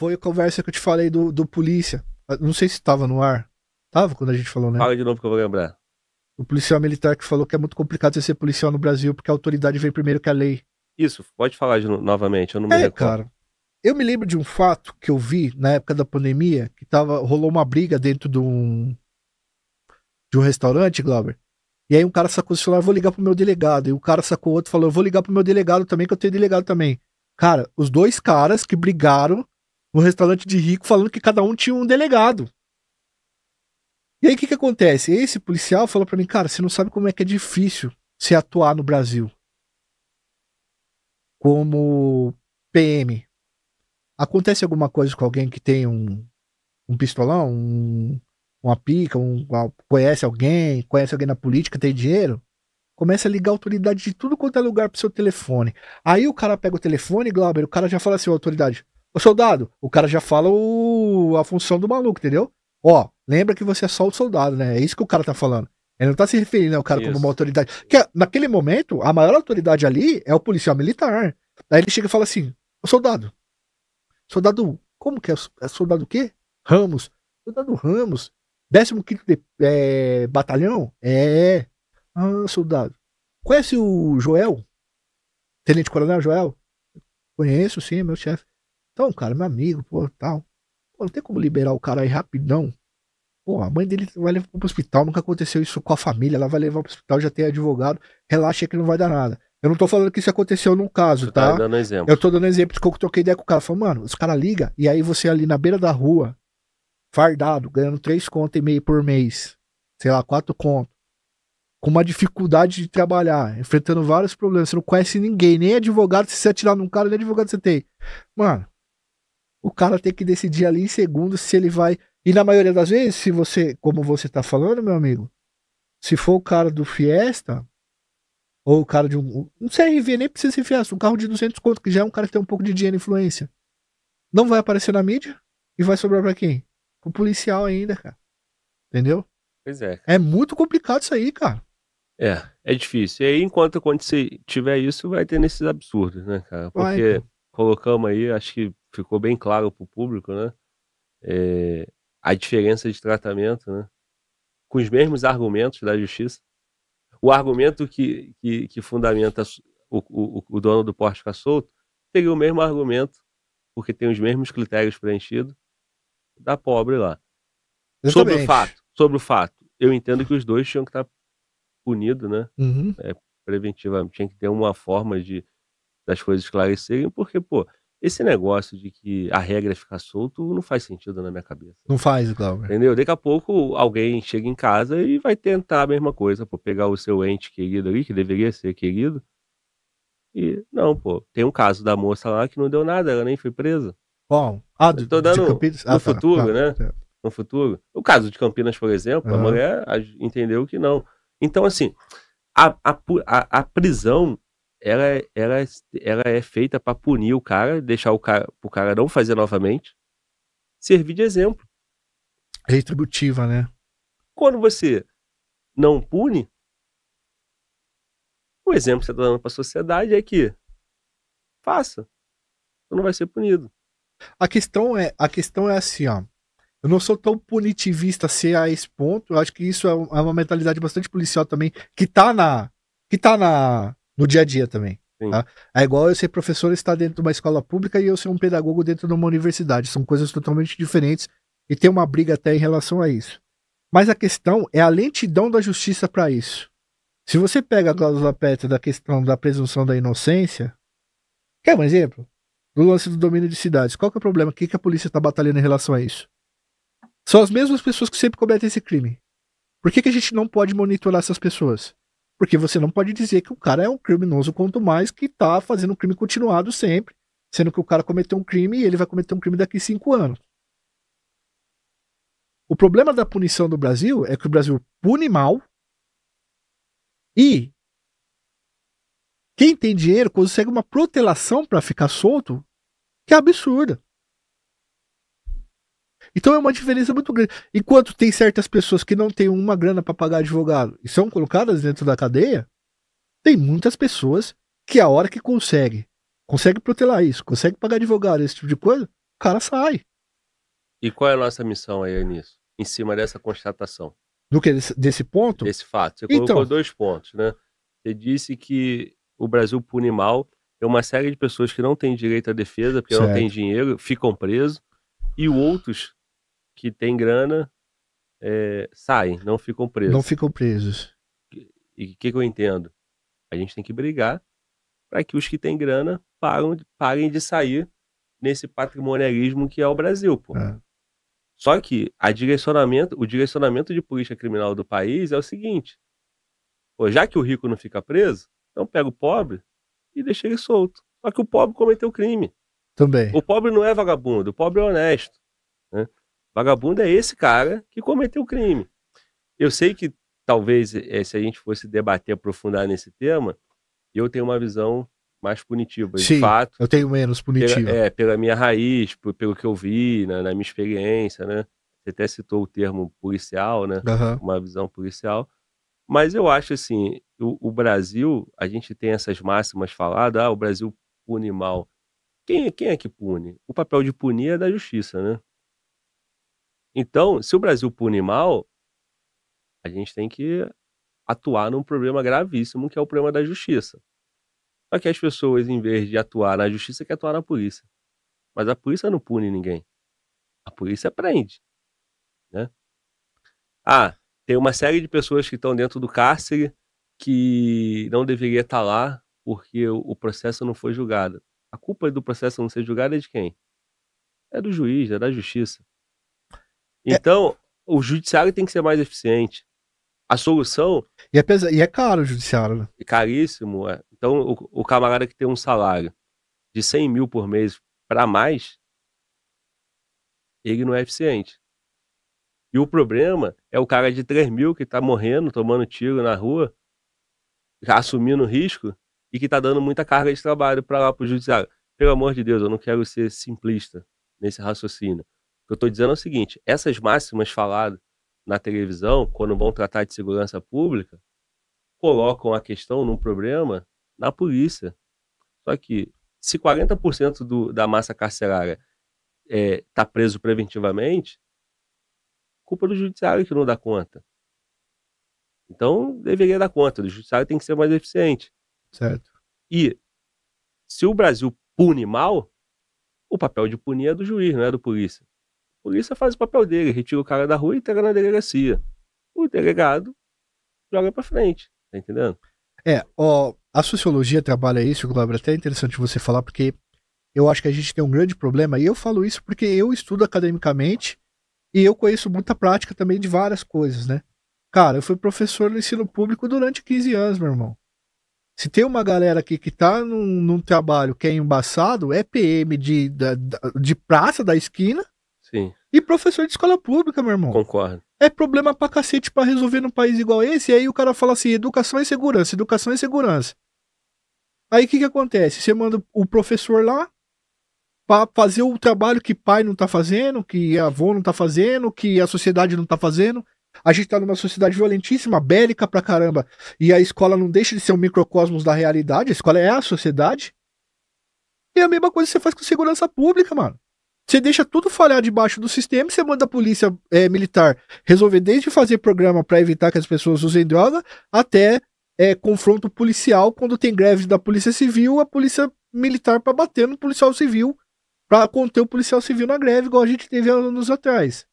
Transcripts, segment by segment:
Foi a conversa que eu te falei do, do polícia. Ah, não sei se tava no ar. Tava quando a gente falou, né? Fala de novo que eu vou lembrar. O policial militar que falou que é muito complicado você ser policial no Brasil porque a autoridade vem primeiro que a lei. Isso, pode falar de, novamente, eu não me é, recordo. cara. Eu me lembro de um fato que eu vi na época da pandemia, que tava, rolou uma briga dentro de um, de um restaurante, Glauber. E aí um cara sacou o celular, vou ligar pro meu delegado. E o cara sacou outro falou, eu vou ligar pro meu delegado também, que eu tenho delegado também. Cara, os dois caras que brigaram no restaurante de rico falando que cada um tinha um delegado. E aí o que, que acontece? Esse policial falou para mim, cara, você não sabe como é que é difícil se atuar no Brasil como PM. Acontece alguma coisa com alguém que tem um, um pistolão, um, uma pica, um, conhece alguém, conhece alguém na política, tem dinheiro? Começa a ligar a autoridade de tudo quanto é lugar pro seu telefone. Aí o cara pega o telefone, Glauber, o cara já fala assim, autoridade, Ô soldado, o cara já fala o, a função do maluco, entendeu? Ó, lembra que você é só o soldado, né? É isso que o cara tá falando. Ele não tá se referindo ao cara isso. como uma autoridade. Que naquele momento, a maior autoridade ali é o policial militar. Aí ele chega e fala assim: Ô soldado, soldado, como que é? é soldado o quê? Ramos. Soldado Ramos, 15 de, é, Batalhão? É. Ah, soldado. Conhece o Joel? Tenente Coronel Joel? Conheço, sim, meu chefe. Então, cara, meu amigo, pô, tal. Pô, não tem como liberar o cara aí rapidão. Pô, a mãe dele vai levar pro hospital, nunca aconteceu isso com a família, ela vai levar pro hospital, já tem advogado, relaxa que não vai dar nada. Eu não tô falando que isso aconteceu num caso, tá? tá? tá dando exemplo. Eu tô dando exemplo que eu troquei ideia com o cara. Falei, mano, os caras ligam e aí você ali na beira da rua, fardado, ganhando três contas e meio por mês, sei lá, quatro contas, com uma dificuldade de trabalhar, enfrentando vários problemas, você não conhece ninguém, nem advogado, se você atirar num cara, nem advogado você tem. Mano, o cara tem que decidir ali em segundos se ele vai. E na maioria das vezes, se você, como você tá falando, meu amigo, se for o cara do Fiesta, ou o cara de um. Um CRV nem precisa ser Fiesta, um carro de 200 conto, que já é um cara que tem um pouco de dinheiro e influência. Não vai aparecer na mídia e vai sobrar para quem? Pro policial ainda, cara. Entendeu? Pois é. É muito complicado isso aí, cara. É, é difícil. E aí, enquanto quando você tiver isso, vai ter nesses absurdos, né, cara? Porque vai, então. colocamos aí, acho que ficou bem claro para o público, né? É, a diferença de tratamento, né? Com os mesmos argumentos da justiça. O argumento que, que, que fundamenta o, o, o, dono do poste ficar solto teria o mesmo argumento, porque tem os mesmos critérios preenchidos, da pobre lá. Exatamente. Sobre o fato, sobre o fato, eu entendo que os dois tinham que estar punidos, né? Uhum. É, preventivamente, tinha que ter uma forma de das coisas esclarecerem, porque, pô, esse negócio de que a regra é ficar solto não faz sentido na minha cabeça. Não faz, Glauber. Entendeu? Daqui a pouco alguém chega em casa e vai tentar a mesma coisa, pô, pegar o seu ente querido ali, que deveria ser querido. E não, pô, tem um caso da moça lá que não deu nada, ela nem foi presa. Bom, ah, do, tô dando de Campinas? Ah, no tá, tá, futuro, tá, né? Tá no futuro. O caso de Campinas, por exemplo, uhum. a mulher entendeu que não. Então, assim, a, a, a prisão ela, é, ela, é, ela é feita para punir o cara, deixar o cara, o cara não fazer novamente, servir de exemplo. Retributiva, né? Quando você não pune, o exemplo que você está dando para a sociedade é que faça, você não vai ser punido. A questão é, a questão é assim, ó. Eu não sou tão punitivista se a esse ponto. Eu acho que isso é, é uma mentalidade bastante policial também, que tá na. que tá na no dia a dia também. Tá? É igual eu ser professor estar dentro de uma escola pública e eu ser um pedagogo dentro de uma universidade. São coisas totalmente diferentes e tem uma briga até em relação a isso. Mas a questão é a lentidão da justiça para isso. Se você pega a cláusula PET da questão da presunção da inocência, quer um exemplo? Do lance do domínio de cidades. Qual que é o problema? O que, que a polícia está batalhando em relação a isso? São as mesmas pessoas que sempre cometem esse crime. Por que, que a gente não pode monitorar essas pessoas? Porque você não pode dizer que o cara é um criminoso, quanto mais que tá fazendo um crime continuado sempre, sendo que o cara cometeu um crime e ele vai cometer um crime daqui cinco anos. O problema da punição do Brasil é que o Brasil pune mal e quem tem dinheiro consegue uma protelação para ficar solto que é absurda. Então é uma diferença muito grande. Enquanto tem certas pessoas que não têm uma grana para pagar advogado e são colocadas dentro da cadeia, tem muitas pessoas que a hora que consegue, consegue protelar isso, consegue pagar advogado, esse tipo de coisa, o cara sai. E qual é a nossa missão aí nisso? Em cima dessa constatação? Do que? Desse, desse ponto? Desse fato. Você então, colocou dois pontos, né? Você disse que o Brasil pune mal é uma série de pessoas que não têm direito à defesa, porque certo. não têm dinheiro, ficam presos, e outros que tem grana é, saem, não ficam presos. Não ficam presos. E o que, que, eu entendo? A gente tem que brigar para que os que têm grana paguem, paguem de sair nesse patrimonialismo que é o Brasil, pô. É. Só que a direcionamento, o direcionamento de polícia criminal do país é o seguinte: pô, já que o rico não fica preso, então pega o pobre e deixa ele solto. Só que o pobre cometeu crime. Também. O pobre não é vagabundo, o pobre é honesto. Vagabundo é esse cara que cometeu o crime. Eu sei que talvez eh, se a gente fosse debater, aprofundar nesse tema, eu tenho uma visão mais punitiva. Sim, de fato. Eu tenho menos punitiva. Pela, é, pela minha raiz, por, pelo que eu vi, na, né, na, minha experiência, né? Você até citou o termo policial, né? Uhum. Uma visão policial. Mas eu acho assim, o, o, Brasil, a gente tem essas máximas faladas, ah, o Brasil pune mal. Quem, quem é que pune? O papel de punir é da justiça, né? Então, se o Brasil pune mal, a gente tem que atuar num problema gravíssimo, que é o problema da justiça. Só que as pessoas, em vez de atuar na justiça, querem atuar na polícia. Mas a polícia não pune ninguém. A polícia prende. Né? Ah, tem uma série de pessoas que estão dentro do cárcere que não deveria estar tá lá porque o processo não foi julgado. A culpa do processo não ser julgado é de quem? É do juiz, é da justiça. É. Então, é... o judiciário tem que ser mais eficiente. A solução. E é, pesa... e é caro o judiciário, né? É caríssimo. É. Então, o, o camarada que tem um salário de 100 mil por mês para mais, ele não é eficiente. E o problema é o cara de 3 mil que tá morrendo, tomando tiro na rua, assumindo risco e que tá dando muita carga de trabalho para lá pro judiciário. Pelo amor de Deus, eu não quero ser simplista nesse raciocínio que eu estou dizendo é o seguinte: essas máximas faladas na televisão, quando vão tratar de segurança pública, colocam a questão num problema na polícia. Só que se 40% do, da massa carcerária está é, tá preso preventivamente, culpa do judiciário que não dá conta. Então, deveria dar conta. O judiciário tem que ser mais eficiente. Certo. E se o Brasil pune mal, o papel de punir é do juiz, não é do polícia polícia faz o papel dele, retira o cara da rua e entrega na delegacia. O delegado joga para frente, tá entendendo? É, ó, a sociologia trabalha isso, Glauber, é até é interessante você falar, porque eu acho que a gente tem um grande problema, e eu falo isso porque eu estudo academicamente e eu conheço muita prática também de várias coisas, né? Cara, eu fui professor no ensino público durante 15 anos, meu irmão. Se tem uma galera aqui que tá num, num trabalho que é embaçado, é PM de, da, de praça da esquina, Sim. E professor de escola pública, meu irmão. Concordo. É problema pra cacete pra resolver num país igual esse. E aí o cara fala assim: educação e é segurança, educação e é segurança. Aí o que, que acontece? Você manda o professor lá para fazer o trabalho que pai não tá fazendo, que avô não tá fazendo, que a sociedade não tá fazendo. A gente tá numa sociedade violentíssima, bélica pra caramba. E a escola não deixa de ser um microcosmos da realidade. A escola é a sociedade. E a mesma coisa que você faz com segurança pública, mano. Você deixa tudo falhar debaixo do sistema, você manda a polícia é, militar resolver desde fazer programa para evitar que as pessoas usem droga, até é, confronto policial quando tem greve da polícia civil, a polícia militar para bater no policial civil, para conter o policial civil na greve, igual a gente teve anos atrás.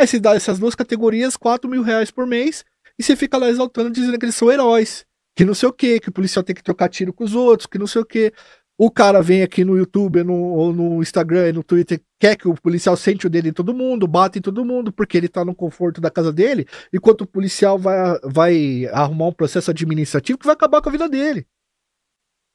Aí você dá essas duas categorias, 4 mil reais por mês, e você fica lá exaltando, dizendo que eles são heróis, que não sei o que, que o policial tem que trocar tiro com os outros, que não sei o que o cara vem aqui no YouTube, no, ou no Instagram, no Twitter, quer que o policial sente o dedo em todo mundo, bate em todo mundo, porque ele tá no conforto da casa dele, enquanto o policial vai, vai arrumar um processo administrativo que vai acabar com a vida dele.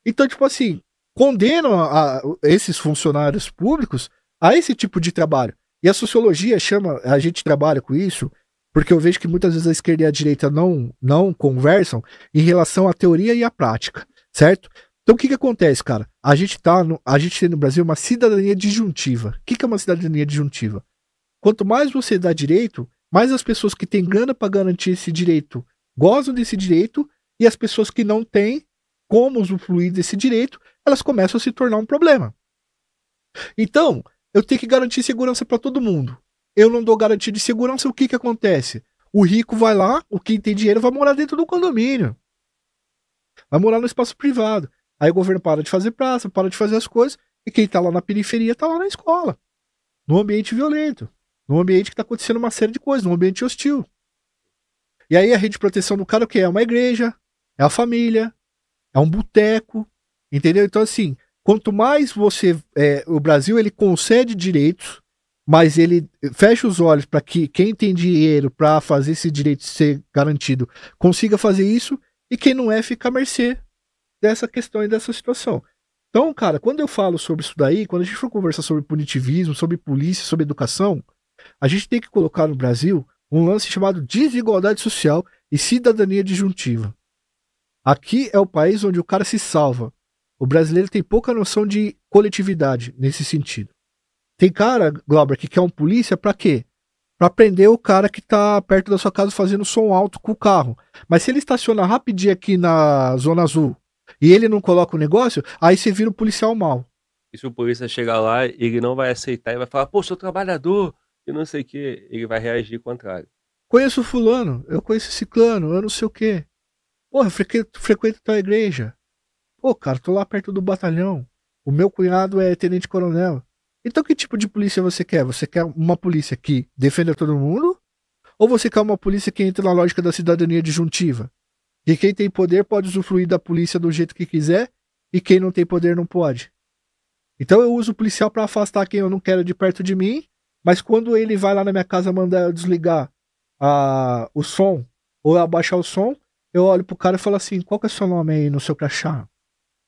Então, tipo assim, condenam a, a esses funcionários públicos a esse tipo de trabalho. E a sociologia chama, a gente trabalha com isso, porque eu vejo que muitas vezes a esquerda e a direita não, não conversam em relação à teoria e à prática, certo? Então o que, que acontece, cara? A gente tá no, a gente tem no Brasil uma cidadania disjuntiva. O que, que é uma cidadania disjuntiva? Quanto mais você dá direito, mais as pessoas que têm grana para garantir esse direito gozam desse direito e as pessoas que não têm como usufruir desse direito, elas começam a se tornar um problema. Então, eu tenho que garantir segurança para todo mundo. Eu não dou garantia de segurança, o que que acontece? O rico vai lá, o que tem dinheiro vai morar dentro do condomínio. Vai morar no espaço privado. Aí o governo para de fazer praça, para de fazer as coisas, e quem está lá na periferia está lá na escola. Num ambiente violento. Num ambiente que está acontecendo uma série de coisas, num ambiente hostil. E aí a rede de proteção do cara o que é? uma igreja, é a família, é um boteco, entendeu? Então assim, quanto mais você, é, o Brasil ele concede direitos, mas ele fecha os olhos para que quem tem dinheiro para fazer esse direito ser garantido consiga fazer isso e quem não é fica à mercê dessa questão e dessa situação. Então, cara, quando eu falo sobre isso daí, quando a gente for conversar sobre punitivismo, sobre polícia, sobre educação, a gente tem que colocar no Brasil um lance chamado desigualdade social e cidadania disjuntiva. Aqui é o país onde o cara se salva. O brasileiro tem pouca noção de coletividade nesse sentido. Tem cara, Glauber, que quer um polícia para quê? Para prender o cara que tá perto da sua casa fazendo som alto com o carro. Mas se ele estaciona rapidinho aqui na Zona Azul e ele não coloca o negócio, aí você vira o um policial mal. E se o polícia chegar lá, ele não vai aceitar e vai falar, pô, sou trabalhador, e não sei o que, ele vai reagir contrário. Conheço o fulano, eu conheço esse ciclano, eu não sei o que. Porra, frequento, frequento tal igreja. Pô, cara, tô lá perto do batalhão. O meu cunhado é tenente coronel. Então que tipo de polícia você quer? Você quer uma polícia que defenda todo mundo? Ou você quer uma polícia que entra na lógica da cidadania disjuntiva? E quem tem poder pode usufruir da polícia do jeito que quiser, e quem não tem poder não pode. Então eu uso o policial para afastar quem eu não quero de perto de mim, mas quando ele vai lá na minha casa mandar eu desligar a, o som ou abaixar o som, eu olho pro cara e falo assim: qual que é o seu nome aí no seu crachá?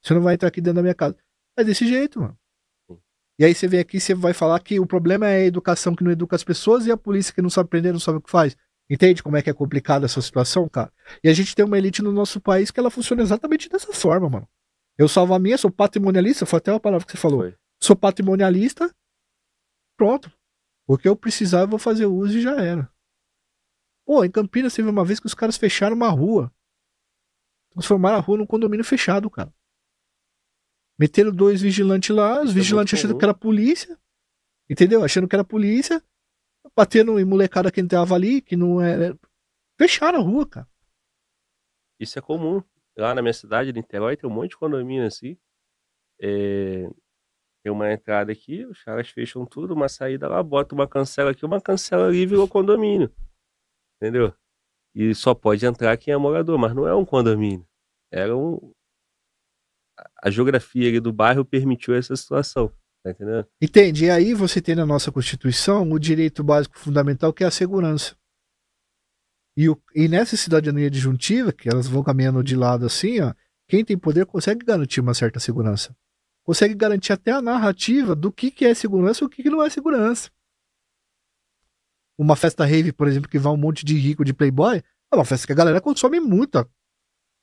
Você não vai entrar aqui dentro da minha casa. É desse jeito, mano. E aí você vem aqui e você vai falar que o problema é a educação que não educa as pessoas e a polícia que não sabe prender, não sabe o que faz. Entende como é que é complicada essa situação, cara? E a gente tem uma elite no nosso país que ela funciona exatamente dessa forma, mano. Eu salvo a minha, sou patrimonialista, foi até uma palavra que você falou. Foi. Sou patrimonialista, pronto. O que eu precisar, eu vou fazer uso e já era. Pô, em Campinas teve uma vez que os caras fecharam uma rua. Transformaram a rua num condomínio fechado, cara. Meteram dois vigilantes lá, os Isso é vigilantes é achando que era polícia. Entendeu? Achando que era polícia batendo em molecada que entrava ali, que não era. É, é, fecharam a rua, cara. Isso é comum. Lá na minha cidade, Niterói, tem um monte de condomínio assim. É... Tem uma entrada aqui, os caras fecham tudo, uma saída lá, bota uma cancela aqui, uma cancela ali virou condomínio. Entendeu? E só pode entrar quem é morador, mas não é um condomínio. Era um. A geografia do bairro permitiu essa situação. Tá entendendo? Entende. E aí você tem na nossa Constituição o direito básico fundamental que é a segurança. E, o, e nessa cidadania adjuntiva, que elas vão caminhando de lado assim, ó, quem tem poder consegue garantir uma certa segurança. Consegue garantir até a narrativa do que, que é segurança e o que, que não é segurança. Uma festa rave, por exemplo, que vai um monte de rico de playboy, é uma festa que a galera consome muito.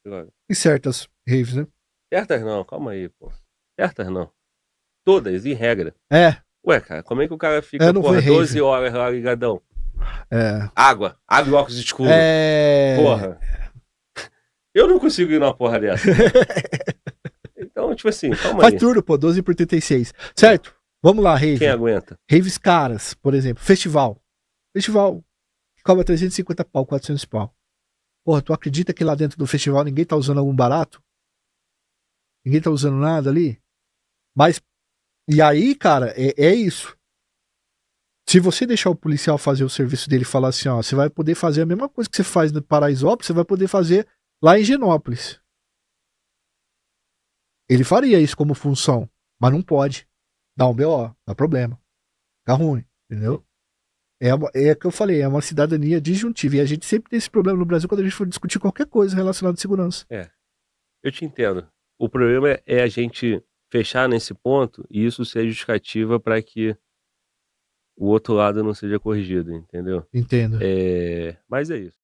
Claro. E certas raves, né? Certas não, calma aí, pô. Certas não. Todas, em regra. É. Ué, cara, como é que o cara fica, é, porra, 12 horas lá ligadão? É. Água, água e óculos escuros. É. Porra. Eu não consigo ir numa porra dessa. então, tipo assim, calma Faz aí. Faz tudo, pô, 12 por 36. Certo? Vamos lá, Rave. Quem aguenta? Raves caras, por exemplo. Festival. Festival. Cobra 350 pau, 400 pau. Porra, tu acredita que lá dentro do festival ninguém tá usando algum barato? Ninguém tá usando nada ali? Mas e aí, cara, é, é isso. Se você deixar o policial fazer o serviço dele e falar assim, ó, você vai poder fazer a mesma coisa que você faz no Paraisópolis, você vai poder fazer lá em Genópolis. Ele faria isso como função, mas não pode. Dá um BO, dá problema. Fica ruim, entendeu? É, é o é que eu falei, é uma cidadania disjuntiva. E a gente sempre tem esse problema no Brasil quando a gente for discutir qualquer coisa relacionada à segurança. É. Eu te entendo. O problema é a gente fechar nesse ponto e isso ser justificativa para que o outro lado não seja corrigido, entendeu? Entendo. É... Mas é isso.